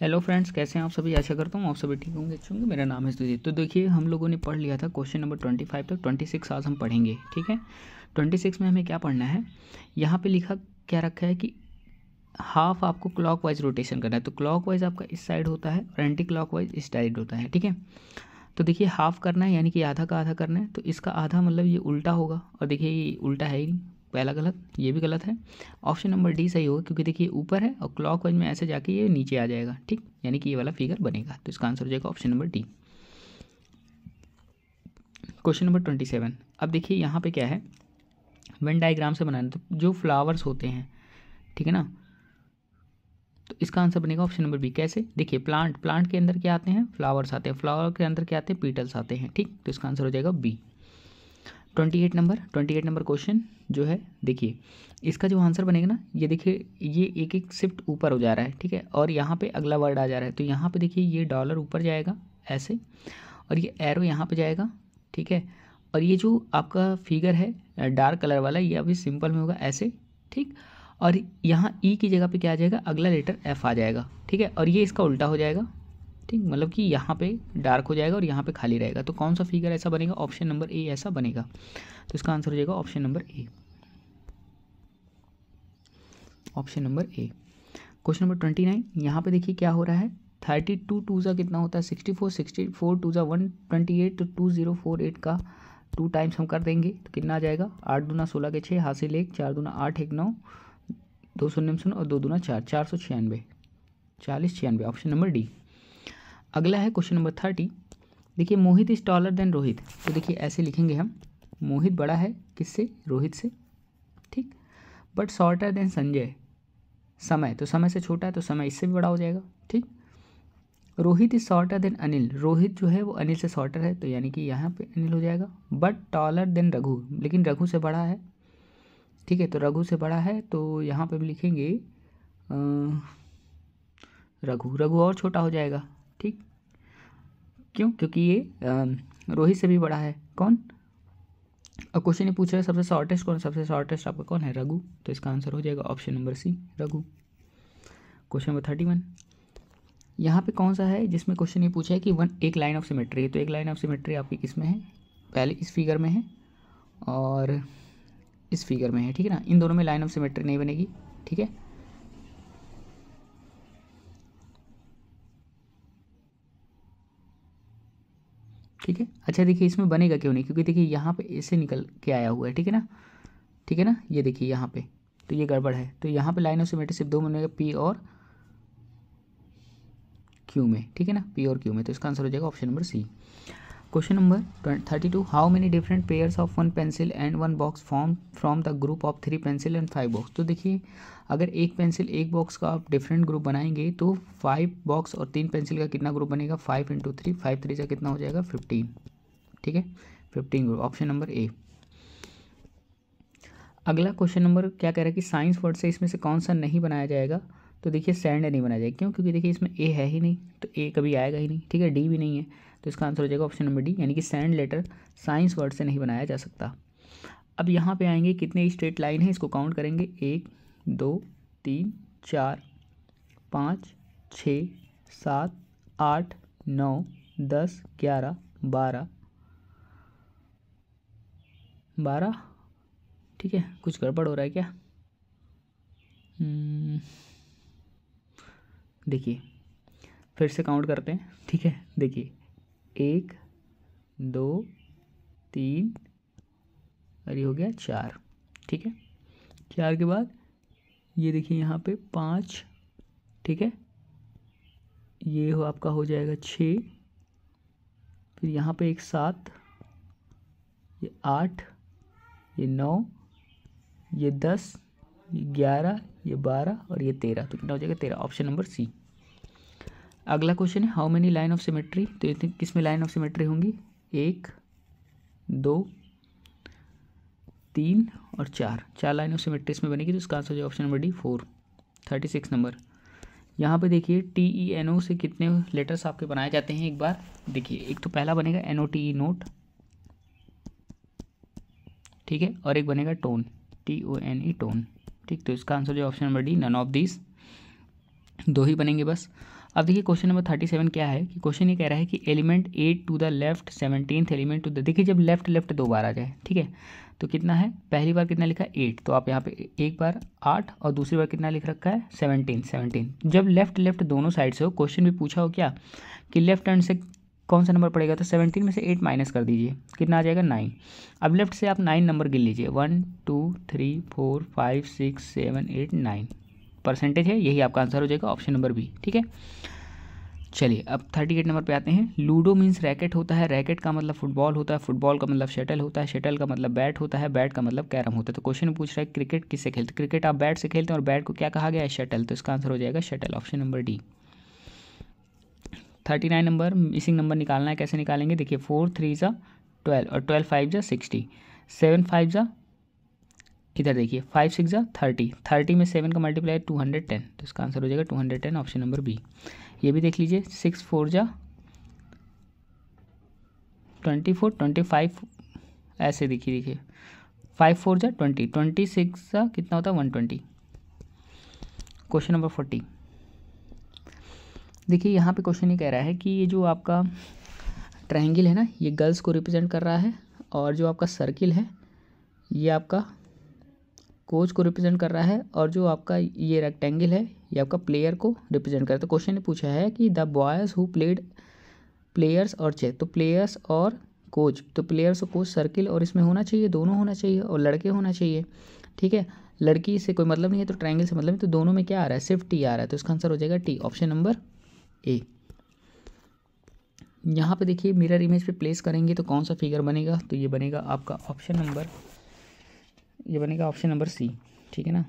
Hello friends कैसे हैं आप सभी आशा करता हूँ आप सभी ठीक होंगे अच्छे होंगे मेरा नाम है सुजीत तो देखिए हम लोगों ने पढ़ लिया था क्वेश्चन नंबर ट्वेंटी फाइव तक ट्वेंटी सिक्स आज हम पढ़ेंगे ठीक है ट्वेंटी सिक्स में हमें क्या पढ़ना है यहाँ पे लिखा क्या रखा है कि हाफ आपको क्लॉक वाइज रोटेशन करना है तो क्लॉक वाइज आपका इस साइड होता है और एंटी क्लॉक वाइज इस साइड होता है ठीक है तो देखिए हाफ करना है यानी कि आधा का आधा करना है तो इसका आधा मतलब ये उल्टा होगा और देखिए ये उल्टा है ही नहीं पहला गलत ये भी गलत है ऑप्शन नंबर डी सही होगा क्योंकि देखिए ऊपर है और क्लॉक वाइज में ऐसे जाके ये नीचे आ जाएगा ठीक यानी कि ये वाला फिगर बनेगा तो इसका आंसर हो जाएगा option number D question number twenty seven अब देखिए यहाँ पे क्या है वेन डायग्राम से बनाना तो जो फ्लावर्स होते हैं ठीक है ना तो इसका आंसर बनेगा ऑप्शन नंबर बी कैसे देखिए प्लांट प्लांट के अंदर क्या आते हैं फ्लावर्स आते हैं फ्लावर के अंदर क्या आते हैं पीटल्स आते हैं ठीक तो इसका आंसर हो जाएगा B twenty eight number twenty eight number question जो है देखिए इसका जो आंसर बनेगा ना ये देखिए ये एक एक शिफ्ट ऊपर हो जा रहा है ठीक है और यहाँ पे अगला वर्ड आ जा रहा है तो यहाँ पे देखिए ये डॉलर ऊपर जाएगा ऐसे और ये एरो यहाँ पे जाएगा ठीक है और ये जो आपका फिगर है डार्क कलर वाला ये अभी सिंपल में होगा ऐसे ठीक और यहाँ ई e की जगह पर क्या आ जाएगा अगला लेटर एफ आ जाएगा ठीक है और ये इसका उल्टा हो जाएगा ठीक मतलब कि यहाँ पे डार्क हो जाएगा और यहाँ पे खाली रहेगा तो कौन सा फिगर ऐसा बनेगा ऑप्शन नंबर ए ऐसा बनेगा तो इसका आंसर हो जाएगा option number A option number A question number twenty nine यहाँ पर देखिए क्या हो रहा है थर्टी टू टू ज़ा कितना होता है sixty four sixty four two ज़ा वन ट्वेंटी एट तो टू ज़ीरो फोर एट का टू टाइम्स हम कर देंगे तो कितना आ जाएगा आठ दूना सोलह के छः हासिल एक चार दूना आठ एक नौ दो सौ शून्य और दो दूना चार चार सौ छियानवे चालीस छियानवे ऑप्शन नंबर डी अगला है क्वेश्चन नंबर थर्टी देखिए Mohit is taller than Rohit तो देखिए ऐसे लिखेंगे हम मोहित बड़ा है किससे रोहित से ठीक बट शॉर्टर देन संजय समय तो समय से छोटा है तो समय इससे भी बड़ा हो जाएगा ठीक Rohit is shorter than Anil Rohit जो है वो अनिल से शॉर्टर है तो यानी कि यहाँ पे अनिल हो जाएगा बट टॉलर देन रघु लेकिन रघु से बड़ा है ठीक है तो रघु से बड़ा है तो यहाँ पे भी लिखेंगे रघु रघु और छोटा हो जाएगा ठीक क्यों क्योंकि ये रोहित से भी बड़ा है कौन और क्वेश्चन ये पूछ रहा है सबसे शॉर्टेस्ट कौन सबसे शॉर्टेस्ट आपका कौन है रघु तो इसका आंसर हो जाएगा option number C Raghu question number thirty one यहाँ पे कौन सा है जिसमें क्वेश्चन ये पूछा है कि वन एक लाइन ऑफ सिमेट्री है तो एक लाइन ऑफ सिमेट्री आपकी किस में है पहले इस फिगर में है और इस फिगर में है ठीक है ना इन दोनों में लाइन ऑफ सिमेट्री नहीं बनेगी ठीक है ठीक है अच्छा देखिए इसमें बनेगा क्यों नहीं क्योंकि देखिए यहाँ पे ऐसे निकल के आया हुआ है ठीक है ना ठीक है ना ये देखिए यहाँ पे तो ये गड़बड़ है तो यहाँ पे लाइन ऑफ सिमेट्री सिर्फ दो बनेगा पी और क्यू में ठीक है ना पी और क्यू में तो इसका आंसर हो जाएगा option number C question number thirty two how many different pairs of one pencil and one box form from the group of three pencil and five box तो देखिए अगर एक पेंसिल एक बॉक्स का आप डिफरेंट ग्रुप बनाएंगे तो five box और तीन पेंसिल का कितना ग्रुप बनेगा five into three five three का कितना हो जाएगा फिफ्टीन ठीक है fifteen group option number A अगला क्वेश्चन नंबर क्या कह रहा है कि साइंस वर्ड से इसमें से कौन सा नहीं बनाया जाएगा तो देखिए सैंड नहीं बना जाएगा क्यों क्योंकि देखिए इसमें ए है ही नहीं तो ए कभी आएगा ही नहीं ठीक है डी भी नहीं है तो इसका आंसर हो जाएगा ऑप्शन नंबर डी यानी कि सैंड लेटर साइंस वर्ड से नहीं बनाया जा सकता अब यहाँ पे आएंगे कितने स्ट्रेट लाइन है इसको काउंट करेंगे एक दो तीन चार पाँच छ सात आठ नौ दस ग्यारह बारह बारह ठीक है कुछ गड़बड़ हो रहा है क्या हम्म। देखिए फिर से काउंट करते हैं ठीक है देखिए एक दो तीन और ये हो गया चार ठीक है चार के बाद ये देखिए यहाँ पे पाँच ठीक है ये हो आपका हो जाएगा छः फिर यहाँ पे एक सात ये आठ ये नौ ये दस ये ग्यारह ये बारह और ये तेरह तो कितना हो जाएगा तेरह ऑप्शन नंबर सी अगला क्वेश्चन है how many line of symmetry तो ये किस में लाइन ऑफ सिमेट्री होंगी एक दो तीन और चार चार लाइन ऑफ सिमेट्री इसमें बनेगी तो इसका आंसर हो जाएगा option number D four thirty six number यहाँ पे देखिए टी ई एन ओ से कितने लेटर्स आपके बनाए जाते हैं एक बार देखिए एक तो पहला बनेगा N O T E note ठीक है और एक बनेगा tone T O N E tone ठीक तो इसका आंसर जो option number D none of this दो ही बनेंगे बस अब देखिए क्वेश्चन नंबर थर्टी सेवन क्या है कि क्वेश्चन ये कह रहा है कि element at to the left seventeenth element to the देखिए जब लेफ्ट लेफ्ट दो बार आ जाए ठीक है तो कितना है पहली बार कितना लिखा एट तो आप यहाँ पे एक बार आठ और दूसरी बार कितना लिख रखा है सेवनटीन सेवनटीन जब लेफ्ट लेफ्ट दोनों साइड से हो क्वेश्चन भी पूछा हो क्या कि लेफ्ट हैंड से कौन सा नंबर पड़ेगा तो सेवनटीन में से एट माइनस कर दीजिए कितना आ जाएगा नाइन अब लेफ्ट से आप नाइन नंबर गिन लीजिए one two three four five six seven eight nine percentage है यही आपका आंसर हो जाएगा ऑप्शन नंबर बी ठीक है चलिए अब थर्टी एट नंबर पे आते हैं लूडो मीन्स रैकेट होता है रैकेट का मतलब फुटबॉल होता है फुटबॉल का मतलब शटल होता है शटल का मतलब बैट होता है बैट का मतलब कैरम होता है तो क्वेश्चन पूछ रहा है क्रिकेट किससे खेलते क्रिकेट आप बैट से खेलते हैं और बैट को क्या कहा गया है शटल तो इसका आंसर हो जाएगा shuttle option number D thirty nine number missing number निकालना है कैसे निकालेंगे देखिए फोर थ्री ज़ा ट्वेल्व और ट्वेल्व फाइव ज़ा सिक्सटी सेवन फाइव ज़ा इधर देखिए फाइव सिक्स ज़ा थर्टी थर्टी में सेवन का मल्टीप्लाई टू हंड्रेड टेन तो इसका आंसर हो जाएगा two hundred ten option number B ये भी देख लीजिए सिक्स फोर ज़ा ट्वेंटी फोर ट्वेंटी फाइव ऐसे देखिए देखिए फाइव फोर ज़ा ट्वेंटी ट्वेंटी सिक्स ज़ा कितना होता है one twenty question number forty देखिए यहाँ पे क्वेश्चन ये कह रहा है कि ये जो आपका ट्रायंगल है ना ये गर्ल्स को रिप्रेजेंट कर रहा है और जो आपका सर्किल है ये आपका कोच को रिप्रेजेंट कर रहा है और जो आपका ये रेक्टेंगल है ये आपका प्लेयर को रिप्रेजेंट कर रहा है तो क्वेश्चन ने पूछा है कि the boys who played players और चेक तो प्लेयर्स और कोच तो प्लेयर्स और कोच सर्किल और इसमें होना चाहिए दोनों होना चाहिए और लड़के होना चाहिए ठीक है लड़की से कोई मतलब नहीं है तो ट्रायंगल से मतलब नहीं तो दोनों में क्या आ रहा है सिर्फ टी आ रहा है तो इसका आंसर हो जाएगा टी ऑप्शन नंबर ए यहाँ पे देखिए मिरर इमेज पे प्लेस करेंगे तो कौन सा फिगर बनेगा तो ये बनेगा आपका ऑप्शन नंबर ये बनेगा ऑप्शन नंबर सी ठीक है ना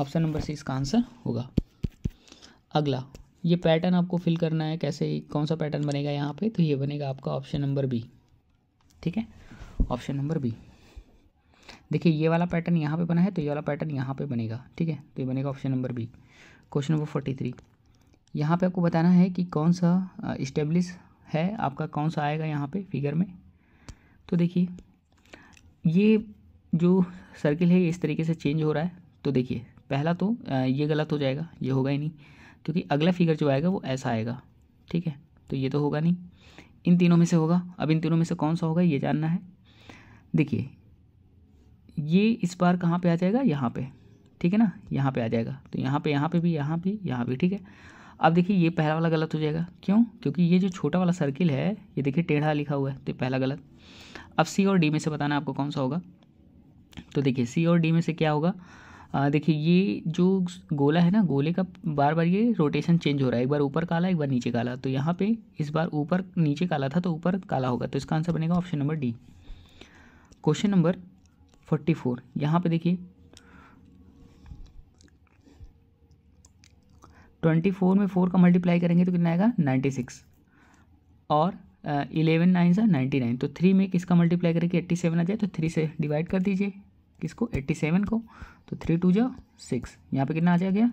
ऑप्शन नंबर सी इसका आंसर होगा अगला ये पैटर्न आपको फिल करना है कैसे कौन सा पैटर्न बनेगा यहाँ पे तो ये बनेगा आपका ऑप्शन नंबर बी ठीक है ऑप्शन नंबर बी देखिए ये वाला पैटर्न यहाँ पे बना है तो ये वाला पैटर्न यहाँ पे बनेगा ठीक है तो ये बनेगा option number B question number forty three यहाँ पे आपको बताना है कि कौन सा इस्टेब्लिश है आपका कौन सा आएगा यहाँ पे फिगर में तो देखिए ये जो सर्किल है ये इस तरीके से चेंज हो रहा है तो देखिए पहला तो ये गलत हो जाएगा ये होगा ही नहीं क्योंकि अगला फिगर जो आएगा वो ऐसा आएगा ठीक है तो ये तो होगा नहीं इन तीनों में से होगा अब इन तीनों में से कौन सा होगा ये जानना है देखिए ये इस बार कहाँ पे आ जाएगा यहाँ पे ठीक है ना यहाँ पे आ जाएगा तो यहाँ पे यहाँ पे भी यहाँ भी यहाँ भी ठीक है अब देखिए ये पहला वाला गलत हो जाएगा क्यों क्योंकि ये जो छोटा वाला सर्किल है ये देखिए टेढ़ा लिखा हुआ है तो पहला गलत अब सी और डी में से बताना आपको कौन सा होगा तो देखिए सी और डी में से क्या होगा देखिए ये जो गोला है ना गोले का बार बार ये रोटेशन चेंज हो रहा है एक बार ऊपर काला एक बार नीचे काला तो यहाँ पे इस बार ऊपर नीचे काला था तो ऊपर काला होगा तो इसका आंसर बनेगा option number D question number forty four यहाँ पर देखिए ट्वेंटी फोर में फोर का मल्टीप्लाई करेंगे तो कितना आएगा नाइन्टी सिक्स और इलेवन नाइन सा नाइन्टी नाइन तो थ्री में किसका मल्टीप्लाई करेंगे एट्टी सेवन आ जाए तो थ्री से डिवाइड कर दीजिए किसको एट्टी सेवन को तो थ्री टू जो सिक्स यहाँ पे कितना आ जाएगा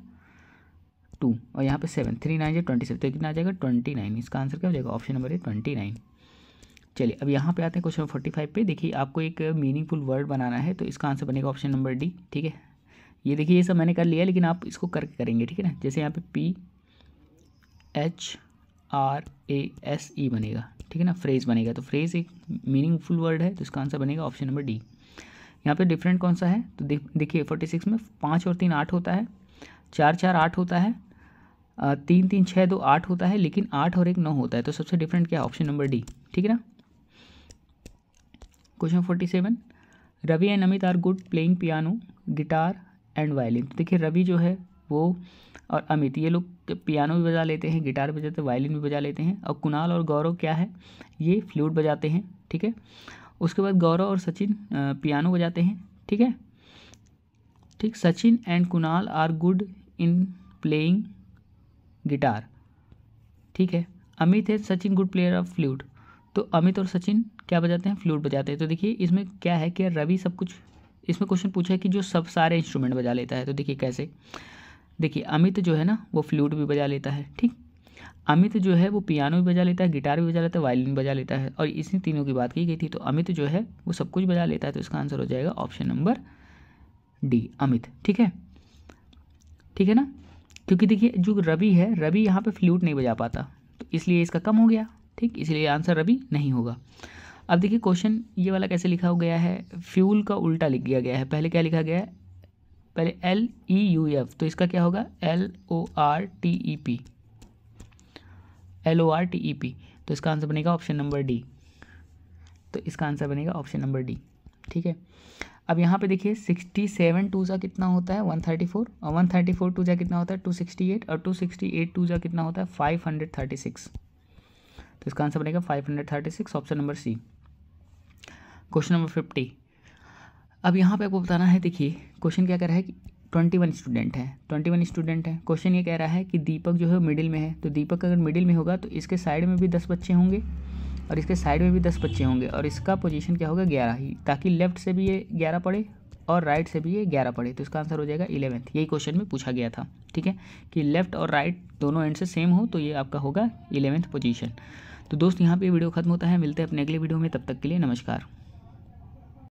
टू और यहाँ पे सेवन थ्री नाइन जो ट्वेंटी सेवन तो कितना आ जाएगा ट्वेंटी नाइन इसका आंसर क्या हो जाएगा ऑप्शन नंबर है ट्वेंटी नाइन चलिए अब यहाँ पे आते हैं क्वेश्चन फोर्टी फाइव पे देखिए आपको एक मीनिंगफुल वर्ड बनाना है तो इसका आंसर बनेगा ऑप्शन नंबर डी ठीक है ये देखिए ये सब मैंने कर लिया लेकिन आप इसको करके करेंगे ठीक है ना जैसे यहाँ पे P H R A S E बनेगा ठीक है ना फ्रेज बनेगा तो फ्रेज एक मीनिंगफुल वर्ड है तो इसका आंसर बनेगा ऑप्शन नंबर डी यहाँ पे डिफरेंट कौन सा है तो देखिए फोर्टी सिक्स में पाँच और तीन आठ होता है चार चार आठ होता है तीन तीन छः दो आठ होता है लेकिन आठ और एक नौ होता है तो सबसे डिफरेंट क्या है ऑप्शन नंबर डी ठीक है ना question forty seven Ravi and Amit are good playing piano guitar and violin तो देखिए रवि जो है वो और अमित ये लोग पियानो भी बजा लेते हैं गिटार बजाते हैं वायलिन भी बजा लेते हैं और कुणाल और गौरव क्या है ये फ्लूट बजाते हैं ठीक है उसके बाद गौरव और सचिन पियानो बजाते हैं ठीक है ठीक Sachin and Kunal are good in playing guitar ठीक है अमित है Sachin good player of flute तो अमित और सचिन क्या बजाते हैं फ्लूट बजाते हैं तो देखिए इसमें क्या है कि रवि सब कुछ इसमें क्वेश्चन पूछा है कि जो सब सारे इंस्ट्रूमेंट बजा लेता है तो देखिए कैसे देखिए अमित जो है ना वो फ्लूट भी बजा लेता है ठीक अमित जो है वो पियानो भी बजा लेता है गिटार भी बजा लेता है वायलिन बजा लेता है और इसी तीनों की बात की गई थी तो अमित जो है वो सब कुछ बजा लेता है तो इसका आंसर हो जाएगा ऑप्शन नंबर डी अमित ठीक है ठीक है ना क्योंकि देखिए जो रवि है रवि यहाँ पे फ्लूट नहीं बजा पाता तो इसलिए इसका कम हो गया ठीक इसलिए आंसर रवि नहीं होगा अब देखिए क्वेश्चन ये वाला कैसे लिखा हो गया है फ्यूल का उल्टा लिख दिया गया है पहले क्या लिखा गया है पहले एल ई यू एफ तो इसका क्या होगा L O R T E P L O R T E P तो इसका आंसर बनेगा ऑप्शन नंबर डी तो इसका आंसर बनेगा ऑप्शन नंबर डी ठीक है अब यहाँ पे देखिए सिक्सटी सेवन टू जा कितना होता है वन थर्टी फोर और वन थर्टी फोर टू जा कितना होता है टू सिक्सटी एट और टू सिक्सटी एट टू जा कितना होता है फाइव हंड्रेड थर्टी सिक्स तो इसका आंसर बनेगा five hundred thirty six option number C question number fifty अब यहाँ पे आपको बताना है देखिए क्वेश्चन क्या कह रहा है कि ट्वेंटी वन स्टूडेंट है ट्वेंटी वन स्टूडेंट है क्वेश्चन ये कह रहा है कि दीपक जो है मिडिल में है तो दीपक अगर मिडिल में होगा तो इसके साइड में भी दस बच्चे होंगे और इसके साइड में भी दस बच्चे होंगे और इसका पोजीशन क्या होगा ग्यारह ही ताकि लेफ्ट से भी ये ग्यारह पढ़े और राइट से भी ये ग्यारह पढ़े तो इसका आंसर हो जाएगा इलेवेंथ यही क्वेश्चन में पूछा गया था ठीक है कि लेफ्ट और राइट दोनों एंड से सेम हो तो ये आपका होगा इलेवेंथ पोजीशन तो दोस्त यहाँ पे वीडियो खत्म होता है मिलते हैं अपने अगले वीडियो में तब तक के लिए नमस्कार